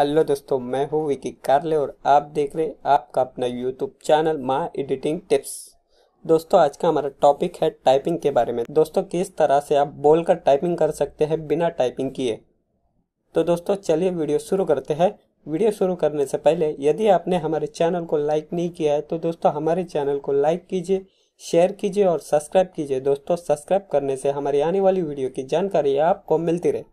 hello दोस्तों मैं हूँ विकी कार्ले और आप देख रहे आपका अपना यूट्यूब चैनल माँ एडिटिंग टिप्स दोस्तों आज का हमारा टॉपिक है टाइपिंग के बारे में दोस्तों किस तरह से आप बोलकर टाइपिंग कर सकते हैं बिना टाइपिंग किए तो दोस्तों चलिए वीडियो शुरू करते हैं वीडियो शुरू करने से पहले यदि आपने हमारे चैनल को लाइक नहीं किया है तो दोस्तों हमारे चैनल को लाइक कीजिए शेयर कीजिए और सब्सक्राइब कीजिए दोस्तों सब्सक्राइब करने से हमारी आने वाली वीडियो की जानकारी आपको मिलती रहे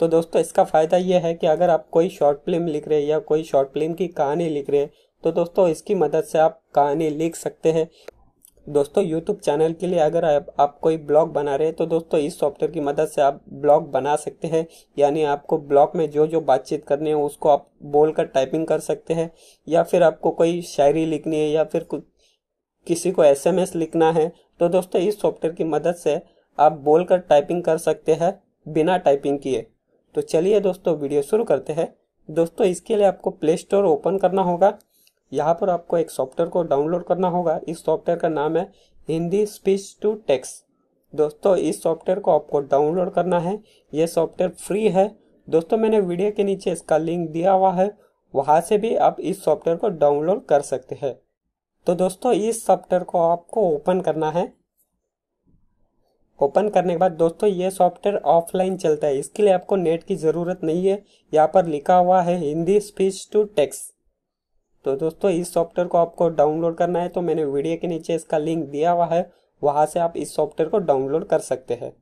तो दोस्तों इसका फ़ायदा यह है कि अगर आप कोई शॉर्ट फिल्म लिख रहे हैं या कोई शॉर्ट फिल्म की कहानी लिख रहे हैं तो दोस्तों इसकी मदद से आप कहानी लिख सकते हैं दोस्तों यूट्यूब चैनल के लिए अगर आप, आप कोई ब्लॉग बना रहे हैं तो दोस्तों इस सॉफ्टवेयर की मदद से आप ब्लॉग बना सकते हैं यानी आपको ब्लॉग में जो जो बातचीत करनी है उसको आप बोल कर टाइपिंग कर सकते हैं या फिर आपको कोई शायरी लिखनी है या फिर किसी को एसएमएस लिखना है तो दोस्तों इस सॉफ्टवेयर की मदद से आप बोल कर टाइपिंग कर सकते हैं बिना टाइपिंग किए तो चलिए दोस्तों वीडियो शुरू करते हैं दोस्तों इसके लिए आपको प्ले स्टोर ओपन करना होगा यहाँ पर आपको एक सॉफ्टवेयर को डाउनलोड करना होगा इस सॉफ्टवेयर का नाम है हिंदी स्पीच टू टेक्स दोस्तों इस सॉफ्टवेयर को आपको डाउनलोड करना है ये सॉफ्टवेयर फ्री है दोस्तों मैंने वीडियो के नीचे इसका लिंक दिया हुआ है वहाँ से भी आप इस सॉफ्टवेयर को डाउनलोड कर सकते हैं तो दोस्तों इस सॉफ्टवेयर को आपको ओपन करना है ओपन करने के बाद दोस्तों ये सॉफ्टवेयर ऑफलाइन चलता है इसके लिए आपको नेट की ज़रूरत नहीं है यहाँ पर लिखा हुआ है हिंदी स्पीच टू टेक्स तो दोस्तों इस सॉफ्टवेयर को आपको डाउनलोड करना है तो मैंने वीडियो के नीचे इसका लिंक दिया हुआ है वहाँ से आप इस सॉफ्टवेयर को डाउनलोड कर सकते हैं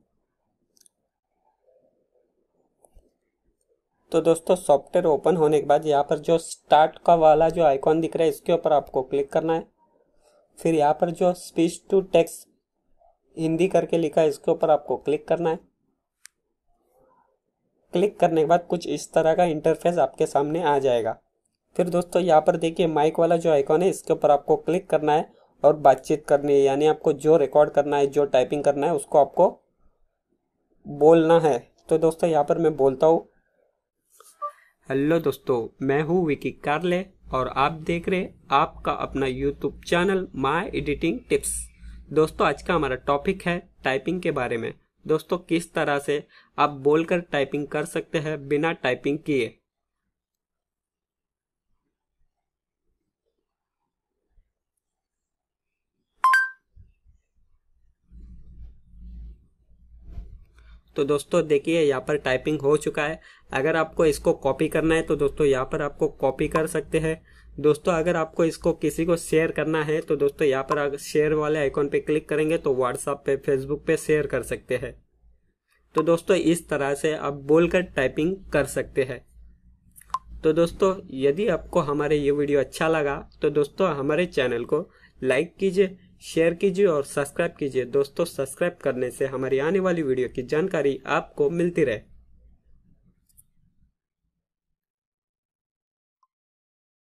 तो दोस्तों सॉफ्टवेयर ओपन होने के बाद यहाँ पर जो स्टार्ट का वाला जो आइकॉन दिख रहा है इसके ऊपर आपको क्लिक करना है फिर यहाँ पर जो स्पीच टू टेक्स्ट हिंदी करके लिखा है इसके ऊपर आपको क्लिक करना है क्लिक करने के बाद कुछ इस तरह का इंटरफेस आपके सामने आ जाएगा फिर दोस्तों यहाँ पर देखिए माइक वाला जो आइकॉन है इसके ऊपर आपको क्लिक करना है और बातचीत करनी है यानी आपको जो रिकॉर्ड करना है जो टाइपिंग करना है उसको आपको बोलना है तो दोस्तों यहाँ पर मैं बोलता हूँ हेलो दोस्तों मैं हूँ विकी कार्ले और आप देख रहे आपका अपना YouTube channel my editing tips दोस्तों आज का हमारा टॉपिक है टाइपिंग के बारे में दोस्तों किस तरह से आप बोलकर टाइपिंग कर सकते हैं बिना टाइपिंग किए तो दोस्तों देखिए यहाँ पर टाइपिंग हो चुका है अगर आपको इसको कॉपी करना है तो दोस्तों यहाँ पर आपको कॉपी कर सकते हैं दोस्तों अगर आपको इसको किसी को शेयर करना है तो दोस्तों यहाँ पर अगर शेयर वाले आइकॉन पे क्लिक करेंगे तो व्हाट्सअप पे फेसबुक पे शेयर कर सकते हैं तो दोस्तों इस तरह से आप बोलकर टाइपिंग कर सकते हैं तो दोस्तों यदि आपको हमारे ये वीडियो अच्छा लगा तो दोस्तों हमारे चैनल को लाइक कीजिए शेयर कीजिए और सब्सक्राइब कीजिए दोस्तों सब्सक्राइब करने से हमारी आने वाली वीडियो की जानकारी आपको मिलती रहे